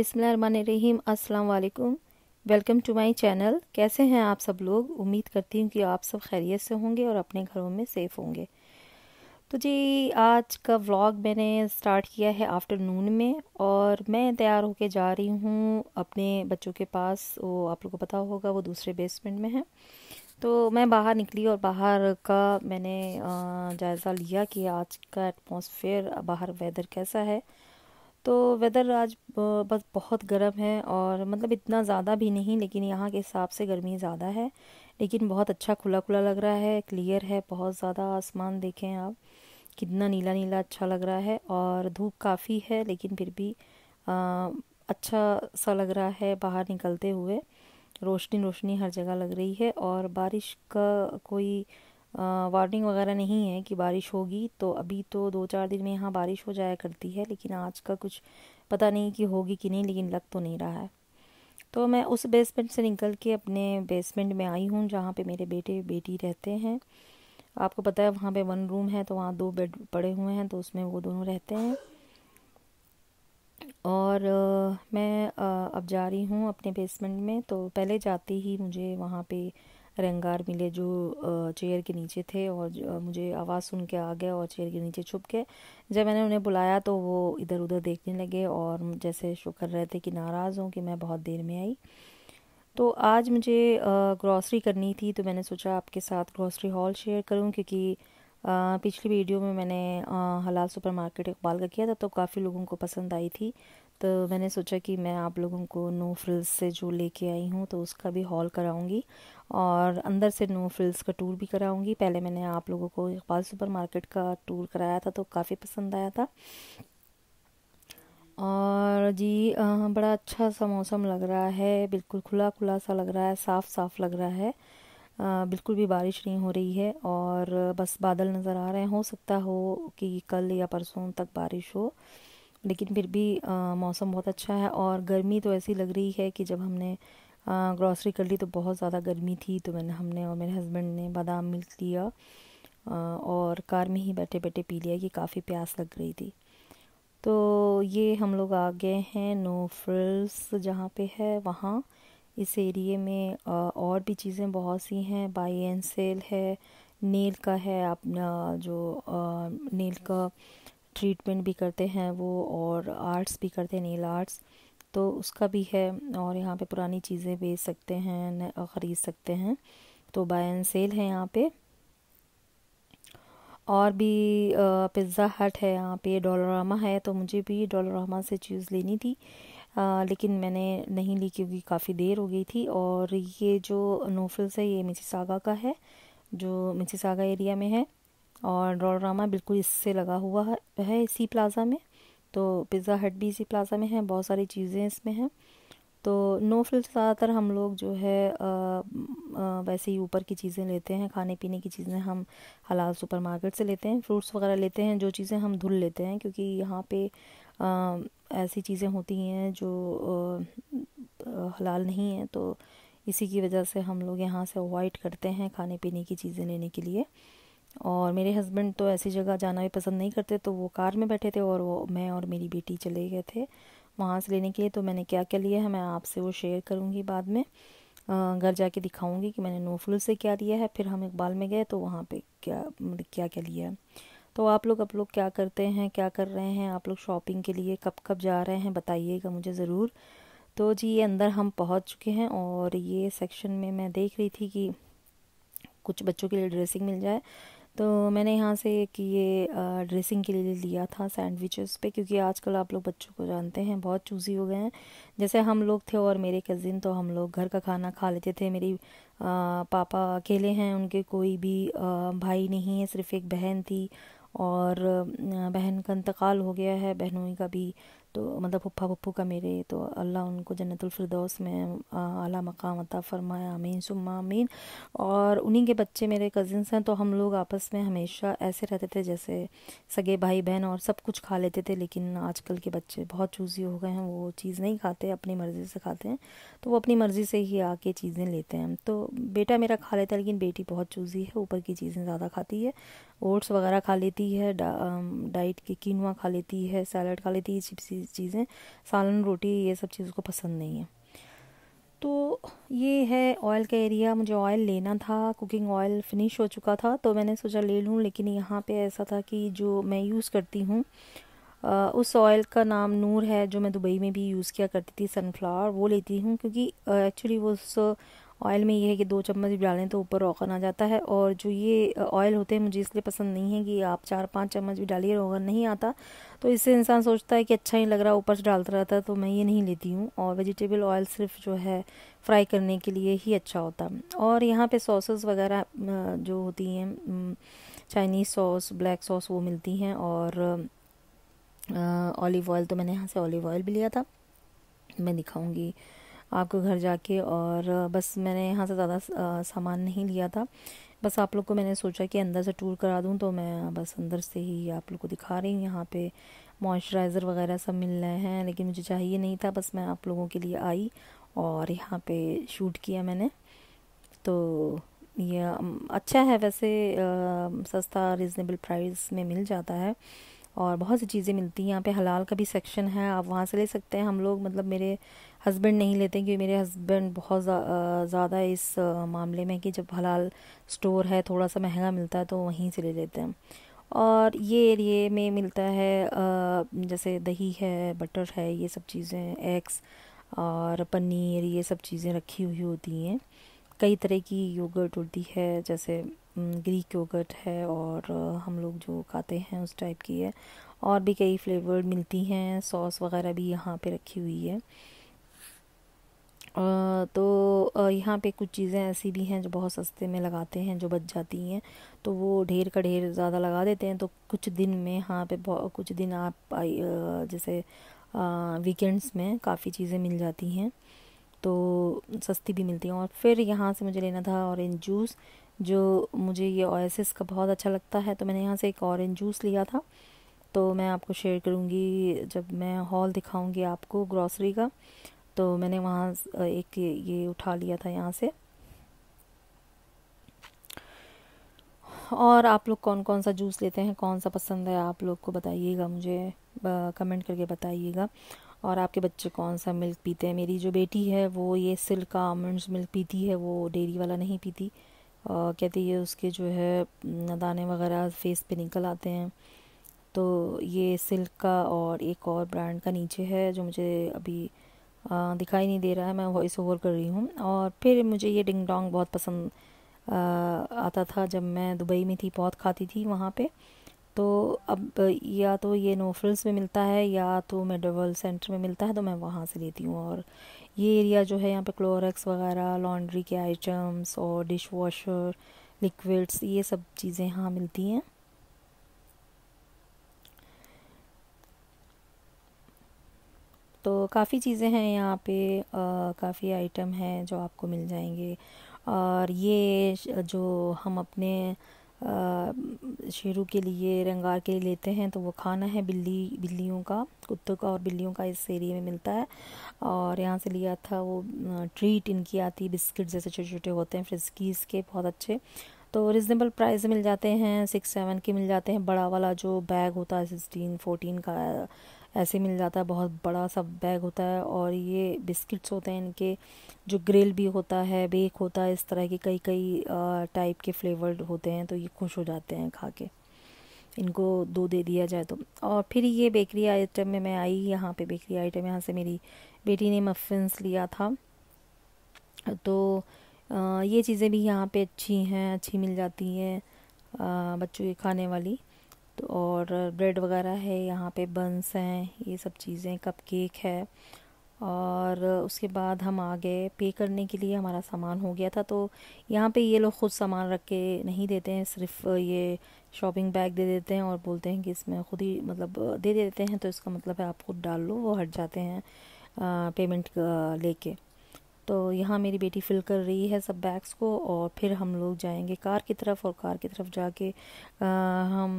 बिसमीम अस्सलाम वालेकुम वेलकम टू माय चैनल कैसे हैं आप सब लोग उम्मीद करती हूँ कि आप सब खैरियत से होंगे और अपने घरों में सेफ़ होंगे तो जी आज का व्लॉग मैंने स्टार्ट किया है आफ्टरनून में और मैं तैयार होकर जा रही हूँ अपने बच्चों के पास वो आप लोगों को पता होगा वो दूसरे बेसमेंट में है तो मैं बाहर निकली और बाहर का मैंने जायज़ा लिया कि आज का एटमोसफेयर बाहर वेदर कैसा है तो वेदर आज बस बहुत गर्म है और मतलब इतना ज़्यादा भी नहीं लेकिन यहाँ के हिसाब से गर्मी ज़्यादा है लेकिन बहुत अच्छा खुला खुला लग रहा है क्लियर है बहुत ज़्यादा आसमान देखें आप कितना नीला नीला अच्छा लग रहा है और धूप काफ़ी है लेकिन फिर भी आ, अच्छा सा लग रहा है बाहर निकलते हुए रोशनी रोशनी हर जगह लग रही है और बारिश का कोई वार्निंग वगैरह नहीं है कि बारिश होगी तो अभी तो दो चार दिन में यहाँ बारिश हो जाया करती है लेकिन आज का कुछ पता नहीं कि होगी कि नहीं लेकिन लग तो नहीं रहा है तो मैं उस बेसमेंट से निकल के अपने बेसमेंट में आई हूँ जहाँ पे मेरे बेटे बेटी रहते हैं आपको पता है वहाँ पे वन रूम है तो वहाँ दो बेड पड़े हुए हैं तो उसमें वो दोनों रहते हैं और आ, मैं आ, अब जा रही हूँ अपने बेसमेंट में तो पहले जाते ही मुझे वहाँ पे रंगार मिले जो चेयर के नीचे थे और मुझे आवाज़ सुन के आ गया और चेयर के नीचे छुप के जब मैंने उन्हें बुलाया तो वो इधर उधर देखने लगे और जैसे शो कर रहे थे कि नाराज़ हूँ कि मैं बहुत देर में आई तो आज मुझे ग्रॉसरी करनी थी तो मैंने सोचा आपके साथ ग्रॉसरी हॉल शेयर करूँ क्योंकि पिछली वीडियो में मैंने हलाल सुपरमार्केट इकबाल का किया था तो काफ़ी लोगों को पसंद आई थी तो मैंने सोचा कि मैं आप लोगों को नो फ्रिल्स से जो लेके आई हूँ तो उसका भी हॉल कराऊंगी और अंदर से नो फ्रिल्स का टूर भी कराऊंगी पहले मैंने आप लोगों को इकबाल सुपर मार्केट का टूर कराया था तो काफ़ी पसंद आया था और जी आ, बड़ा अच्छा सा मौसम लग रहा है बिल्कुल खुला खुला सा लग रहा है साफ़ साफ़ लग रहा है आ, बिल्कुल भी बारिश नहीं हो रही है और बस बादल नज़र आ रहे हैं हो सकता हो कि कल या परसों तक बारिश हो लेकिन फिर भी आ, मौसम बहुत अच्छा है और गर्मी तो ऐसी लग रही है कि जब हमने ग्रॉसरी कर ली तो बहुत ज़्यादा गर्मी थी तो मैंने हमने और मेरे हस्बैंड ने बादाम मिल्क लिया और कार में ही बैठे बैठे पी लिया कि काफ़ी प्यास लग रही थी तो ये हम लोग आ गए हैं नो फ्रिल्स जहाँ पे है वहाँ इस एरिए में और भी चीज़ें बहुत सी हैं बाई एंड सेल है नेल का है अपना जो नील नेल का ट्रीटमेंट भी करते हैं वो और आर्ट्स भी करते हैं नील आर्ट्स तो उसका भी है और यहाँ पे पुरानी चीज़ें बेच सकते हैं ख़रीद सकते हैं तो बाय एंड सेल है यहाँ पे और भी पिज़्ज़ा हट है यहाँ पे डोलोरामा है तो मुझे भी डोलोरामा से चीज़ लेनी थी आ, लेकिन मैंने नहीं ली क्योंकि काफ़ी देर हो गई थी और ये जो नोफिल्स है ये मिसिसागा का है जो मिसिसागा एरिया में है और डोलरामा बिल्कुल इससे लगा हुआ है इसी प्लाज़ा में तो पिज़्ज़ा हट भी इसी प्लाज़ा में है बहुत सारी चीज़ें इसमें हैं तो नो फ्रिल ज़्यादातर हम लोग जो है आ, आ, वैसे ही ऊपर की चीज़ें लेते हैं खाने पीने की चीज़ें हम हलाल सुपर मार्केट से लेते हैं फ्रूट्स वगैरह लेते हैं जो चीज़ें हम धुल लेते हैं क्योंकि यहाँ पे आ, ऐसी चीज़ें होती हैं जो हलाल नहीं है तो इसी की वजह से हम लोग यहाँ से अवॉइड करते हैं खाने पीने की चीज़ें लेने के लिए और मेरे हस्बैंड तो ऐसी जगह जाना भी पसंद नहीं करते तो वो कार में बैठे थे और वो मैं और मेरी बेटी चले गए थे वहाँ से लेने के लिए तो मैंने क्या क्या लिया है मैं आपसे वो शेयर करूँगी बाद में घर जाके दिखाऊँगी कि मैंने नोफलू से क्या लिया है फिर हम इकबाल में गए तो वहाँ पर क्या मतलब क्या क्या लिया है तो आप लोग आप लोग क्या करते हैं क्या कर रहे हैं आप लोग शॉपिंग के लिए कब कब जा रहे हैं बताइएगा मुझे ज़रूर तो जी ये अंदर हम पहुंच चुके हैं और ये सेक्शन में मैं देख रही थी कि कुछ बच्चों के लिए ड्रेसिंग मिल जाए तो मैंने यहाँ से एक ये ड्रेसिंग के लिए लिया था सैंडविचेस पे क्योंकि आजकल आप लोग बच्चों को जानते हैं बहुत चूज़ी हो गए हैं जैसे हम लोग थे और मेरे कज़िन तो हम लोग घर का खाना खा लेते थे मेरी पापा अकेले हैं उनके कोई भी भाई नहीं है सिर्फ एक बहन थी और बहन का इंतकाल हो गया है बहनों का भी तो मतलब पप्पा पप्पू का मेरे तो अल्लाह उनको जन्नतफरदौस में अला मकाम अता फ़रमाया अमीन सुम्मा अमीन और उन्हीं के बच्चे मेरे कज़िन्स हैं तो हम लोग आपस में हमेशा ऐसे रहते थे जैसे सगे भाई बहन और सब कुछ खा लेते थे लेकिन आजकल के बच्चे बहुत चूज़ी हो गए हैं वो चीज़ नहीं खाते अपनी मर्ज़ी से खाते हैं तो वो अपनी मर्ज़ी से ही आके चीज़ें लेते हैं तो बेटा मेरा खा लेता है लेकिन बेटी बहुत चूज़ी है ऊपर की चीज़ें ज़्यादा खाती है ओट्स वगैरह खा लेती है डाइट की कीनवा खा लेती है सैलड खा लेती है ये चीज़ें सालन रोटी ये सब चीज़ को पसंद नहीं है तो ये है ऑयल का एरिया मुझे ऑयल लेना था कुकिंग ऑयल फिनिश हो चुका था तो मैंने सोचा ले लूँ लेकिन यहाँ पे ऐसा था कि जो मैं यूज़ करती हूँ उस ऑयल का नाम नूर है जो मैं दुबई में भी यूज़ किया करती थी सनफ्लावर वो लेती हूँ क्योंकि एक्चुअली वो उस ऑयल में ये है कि दो चम्मच भी डालें तो ऊपर रोगन आ जाता है और जो ये ऑयल होते हैं मुझे इसलिए पसंद नहीं है कि आप चार पाँच चम्मच भी डालिए रोगन नहीं आता तो इससे इंसान सोचता है कि अच्छा ही लग रहा है ऊपर से डालता रहता तो मैं ये नहीं लेती हूँ और वेजिटेबल ऑयल सिर्फ जो है फ्राई करने के लिए ही अच्छा होता और यहाँ पर सॉसेस वगैरह जो होती हैं चाइनीज़ सॉस ब्लैक सॉस वो मिलती हैं और ऑलिव ऑयल तो मैंने यहाँ से ऑलिव ऑयल भी लिया था मैं दिखाऊंगी आपको घर जाके और बस मैंने यहाँ से ज़्यादा सामान नहीं लिया था बस आप लोग को मैंने सोचा कि अंदर से टूर करा दूँ तो मैं बस अंदर से ही आप लोग को दिखा रही हूँ यहाँ पे मॉइस्चराइज़र वगैरह सब मिल रहे हैं लेकिन मुझे चाहिए नहीं था बस मैं आप लोगों के लिए आई और यहाँ पे शूट किया मैंने तो ये अच्छा है वैसे आ, सस्ता रिजनेबल प्राइस में मिल जाता है और बहुत सी चीज़ें मिलती हैं यहाँ पे हलाल का भी सेक्शन है आप वहाँ से ले सकते हैं हम लोग मतलब मेरे हस्बैंड नहीं लेते क्योंकि मेरे हस्बैंड बहुत ज़्यादा इस मामले में कि जब हलाल स्टोर है थोड़ा सा महंगा मिलता है तो वहीं से ले लेते हैं और ये एरिए में मिलता है जैसे दही है बटर है ये सब चीज़ें एग्स और पनीर ये सब चीज़ें रखी हुई होती हैं कई तरह की योगर्ट होती है जैसे ग्रीक हम्म, योगर्ट है और हम लोग जो खाते हैं उस टाइप की है और भी कई फ्लेवर मिलती हैं सॉस वगैरह भी यहाँ पे रखी हुई है तो यहाँ पे कुछ चीज़ें ऐसी भी हैं जो बहुत सस्ते में लगाते हैं जो बच जाती हैं तो वो ढेर का ढेर ज़्यादा लगा देते हैं तो कुछ दिन में यहाँ पे कुछ दिन आप जैसे वीकेंड्स में काफ़ी चीज़ें मिल जाती हैं तो सस्ती भी मिलती हैं और फिर यहाँ से मुझे लेना था ऑरेंज जूस जो मुझे ये ओएसिस का बहुत अच्छा लगता है तो मैंने यहाँ से एक ऑरेंज जूस लिया था तो मैं आपको शेयर करूँगी जब मैं हॉल दिखाऊँगी आपको ग्रॉसरी का तो मैंने वहाँ एक ये उठा लिया था यहाँ से और आप लोग कौन कौन सा जूस लेते हैं कौन सा पसंद है आप लोग को बताइएगा मुझे कमेंट करके बताइएगा और आपके बच्चे कौन सा मिल्क पीते हैं मेरी जो बेटी है वो ये सिल्क का आमंड्स मिल्क पीती है वो डेयरी वाला नहीं पीती कहती है उसके जो है दाने वगैरह फेस पे निकल आते हैं तो ये सिल्क का और एक और ब्रांड का नीचे है जो मुझे अभी दिखाई नहीं दे रहा है मैं वॉइस ओवर कर रही हूँ और फिर मुझे ये डिंग डोंग बहुत पसंद आता था जब मैं दुबई में थी बहुत खाती थी वहाँ पर तो अब या तो ये नोफल्स में मिलता है या तो मेडोवल सेंटर में मिलता है तो मैं वहाँ से लेती हूँ और ये एरिया जो है यहाँ पे क्लोरेक्स वगैरह लॉन्ड्री के आइटम्स और डिश वॉशर लिक्विड्स ये सब चीज़ें यहाँ मिलती हैं तो काफ़ी चीज़ें हैं यहाँ पे काफ़ी आइटम हैं जो आपको मिल जाएंगे और ये जो हम अपने शेरू के लिए रंगार के लिए लेते हैं तो वो खाना है बिल्ली बिल्लियों का कुत्तों का और बिल्लियों का इस एरिए में मिलता है और यहाँ से लिया था वो ट्रीट इनकी आती है बिस्किट जैसे छोटे छोटे होते हैं फ्रिस्कीज़ के बहुत अच्छे तो रिजनेबल प्राइस मिल जाते हैं सिक्स सेवन के मिल जाते हैं बड़ा वाला जो बैग होता है सिक्सटीन फोर्टीन का ऐसे मिल जाता है बहुत बड़ा सा बैग होता है और ये बिस्किट्स होते हैं इनके जो ग्रिल भी होता है बेक होता है इस तरह के कई कई टाइप के फ्लेवर्ड होते हैं तो ये खुश हो जाते हैं खा के इनको दो दे दिया जाए तो और फिर ये बेकरी आइटम में मैं आई यहाँ पे बेकरी आइटम यहाँ से मेरी बेटी ने मफिनस लिया था तो आ, ये चीज़ें भी यहाँ पे अच्छी हैं अच्छी मिल जाती हैं बच्चों के खाने वाली तो और ब्रेड वगैरह है यहाँ पे बंस हैं ये सब चीज़ें कप केक है और उसके बाद हम आ गए पे करने के लिए हमारा सामान हो गया था तो यहाँ पे ये लोग ख़ुद सामान रख के नहीं देते हैं सिर्फ ये शॉपिंग बैग दे देते हैं और बोलते हैं कि इसमें खुद ही मतलब दे देते हैं तो इसका मतलब है आप खुद डाल लो वो हट जाते हैं पेमेंट लेके तो यहाँ मेरी बेटी फिल कर रही है सब बैग्स को और फिर हम लोग जाएंगे कार की तरफ और कार की तरफ जाके आ, हम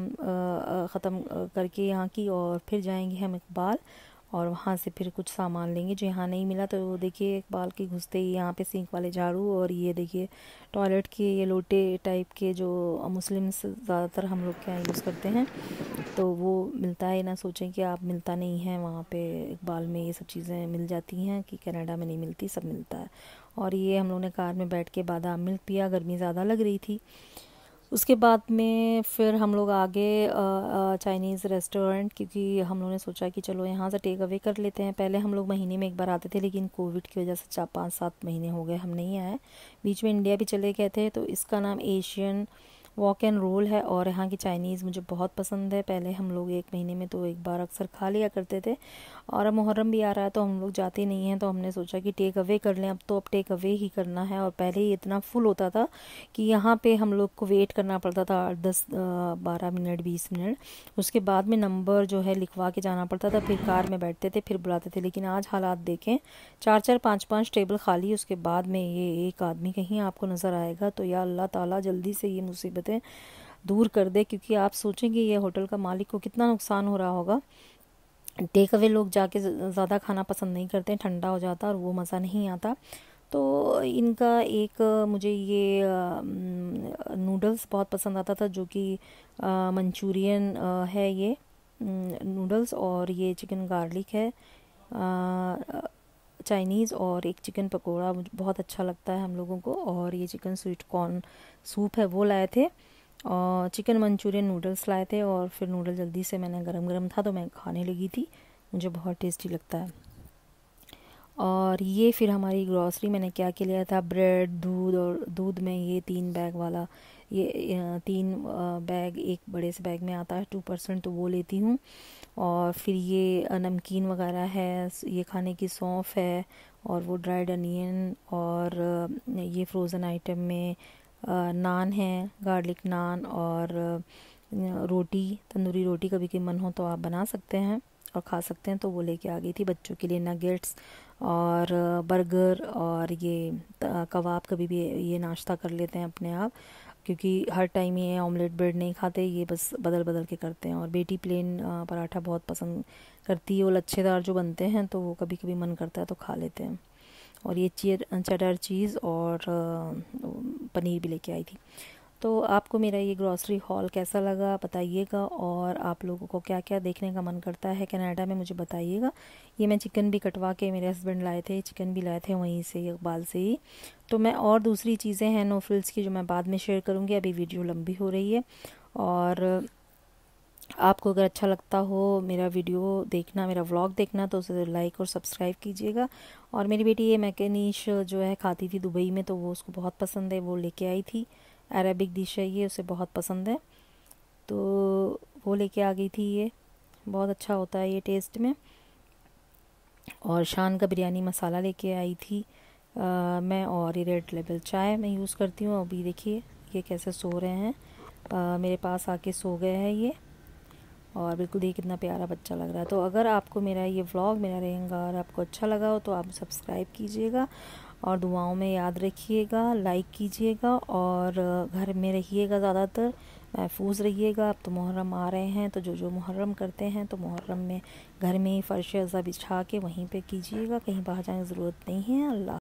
ख़त्म करके यहाँ की और फिर जाएंगे हम इकबाल और वहाँ से फिर कुछ सामान लेंगे जो यहाँ नहीं मिला तो वो देखिए बाल के घुसते ही यहाँ पे सिंक वाले झाड़ू और ये देखिए टॉयलेट के ये लोटे टाइप के जो मुस्लिम्स ज़्यादातर हम लोग के यूज़ करते हैं तो वो मिलता है ना सोचें कि आप मिलता नहीं है वहाँ पे इकबाल में ये सब चीज़ें मिल जाती हैं कि कनाडा में नहीं मिलती सब मिलता है और ये हम लोग ने कार में बैठ के बादाम मिल्क पिया गर्मी ज़्यादा लग रही थी उसके बाद में फिर हम लोग आगे चाइनीज़ रेस्टोरेंट क्योंकि हम लोगों ने सोचा कि चलो यहाँ से टेक अवे कर लेते हैं पहले हम लोग महीने में एक बार आते थे लेकिन कोविड की वजह से चार पाँच सात महीने हो गए हम नहीं आए बीच में इंडिया भी चले गए थे तो इसका नाम एशियन वॉक एंड रोल है और यहाँ की चाइनीज़ मुझे बहुत पसंद है पहले हम लोग एक महीने में तो एक बार अक्सर खा लिया करते थे और अब मुहर्रम भी आ रहा है तो हम लोग जाते नहीं हैं तो हमने सोचा कि टेक अवे कर लें अब तो अब टेक अवे ही करना है और पहले ही इतना फुल होता था कि यहाँ पे हम लोग को वेट करना पड़ता था दस बारह मिनट बीस मिनट उसके बाद में नंबर जो है लिखवा के जाना पड़ता था फिर कार में बैठते थे फिर बुलाते थे लेकिन आज हालात देखें चार चार पाँच पाँच टेबल खाली उसके बाद में ये एक आदमी कहीं आपको नज़र आएगा तो या अल्लाह ताली जल्दी से ये मुसीबत दिक्कतें दूर कर दे क्योंकि आप सोचेंगे ये होटल का मालिक को कितना नुकसान हो रहा होगा टेक अवे लोग जाके ज़्यादा खाना पसंद नहीं करते ठंडा हो जाता और वो मज़ा नहीं आता तो इनका एक मुझे ये नूडल्स बहुत पसंद आता था जो कि मंचूरियन है ये नूडल्स और ये चिकन गार्लिक है आ, चाइनीज़ और एक चिकन पकोड़ा बहुत अच्छा लगता है हम लोगों को और ये चिकन स्वीट कॉर्न सूप है वो लाए थे और चिकन मंचूरियन नूडल्स लाए थे और फिर नूडल जल्दी से मैंने गरम गरम था तो मैं खाने लगी थी मुझे बहुत टेस्टी लगता है और ये फिर हमारी ग्रॉसरी मैंने क्या के लिया था ब्रेड दूध और दूध में ये तीन बैग वाला ये तीन बैग एक बड़े से बैग में आता है टू परसेंट तो वो लेती हूँ और फिर ये नमकीन वगैरह है ये खाने की सौंफ है और वो ड्राइड अनियन और ये फ्रोज़न आइटम में नान है गार्लिक नान और रोटी तंदूरी रोटी कभी के मन हो तो आप बना सकते हैं और खा सकते हैं तो वो लेके आ गई थी बच्चों के लिए नगेट्स और बर्गर और ये कबाब कभी भी ये नाश्ता कर लेते हैं अपने आप क्योंकि हर टाइम ये ऑमलेट ब्रेड नहीं खाते ये बस बदल बदल के करते हैं और बेटी प्लेन पराठा बहुत पसंद करती है वो लच्छेदार जो बनते हैं तो वो कभी कभी मन करता है तो खा लेते हैं और ये चटर चीज़ और पनीर भी लेके आई थी तो आपको मेरा ये ग्रॉसरी हॉल कैसा लगा बताइएगा और आप लोगों को क्या क्या देखने का मन करता है कनाडा में मुझे बताइएगा ये मैं चिकन भी कटवा के मेरे हस्बैंड लाए थे चिकन भी लाए थे वहीं से इकबाल से ही तो मैं और दूसरी चीज़ें हैं नो फ्रिल्स की जो मैं बाद में शेयर करूँगी अभी वीडियो लंबी हो रही है और आपको अगर अच्छा लगता हो मेरा वीडियो देखना मेरा व्लॉग देखना तो उसे लाइक और सब्सक्राइब कीजिएगा और मेरी बेटी ये मैकेनिश जो है खाती थी दुबई में तो वो उसको बहुत पसंद है वो लेके आई थी अरेबिक डिश है ये उसे बहुत पसंद है तो वो लेके आ गई थी ये बहुत अच्छा होता है ये टेस्ट में और शान का बिरयानी मसाला लेके आई थी आ, मैं और ये रेड लेबल चाय मैं यूज़ करती हूँ अभी देखिए ये कैसे सो रहे हैं आ, मेरे पास आके सो गए हैं ये और बिल्कुल देखिए कितना प्यारा बच्चा लग रहा है तो अगर आपको मेरा ये व्लॉग मेरा रहेंगे और आपको अच्छा लगा हो तो आप सब्सक्राइब कीजिएगा और दुआओं में याद रखिएगा लाइक कीजिएगा और घर में रहिएगा ज़्यादातर महफूज रहिएगा अब तो मुहर्रम आ रहे हैं तो जो जो मुहर्रम करते हैं तो मुहर्रम में घर में ही फ़र्श अज़ा बिछा के वहीं पे कीजिएगा कहीं बाहर जाने की ज़रूरत नहीं है अल्लाह